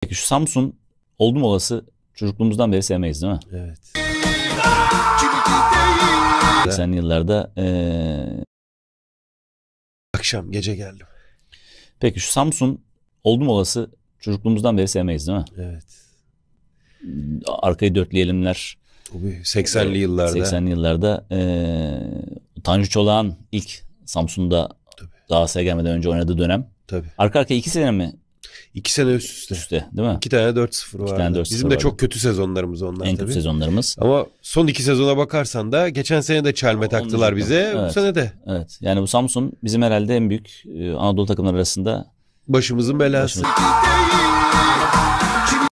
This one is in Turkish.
Peki şu Samsun oldum olası çocukluğumuzdan beri sevmeyiz değil mi? Evet. 80'li yıllarda eee, Akşam gece geldim. peki şu Samsun oldum olası çocukluğumuzdan beri sevmeyiz değil mi? Evet. Arkayı dörtleyelimler. Bu bir 80'li yıllarda. 80'li yıllarda eee Tanju Çolak'ın ilk Samsun'da Tabii. daha gelmeden önce oynadığı dönem. Tabii. Arka arkaya iki sene mi İki sene üst üste. Üste değil mi? İki tane 4-0 var. Tane 4 Bizim de çok kötü sezonlarımız onlar en tabii. kötü sezonlarımız. Ama son iki sezona bakarsan da geçen sene de çelme Ama taktılar bize. Evet. Bu sene de. Evet. Yani bu Samsun bizim herhalde en büyük e, Anadolu takımları arasında başımızın belası. Başımız...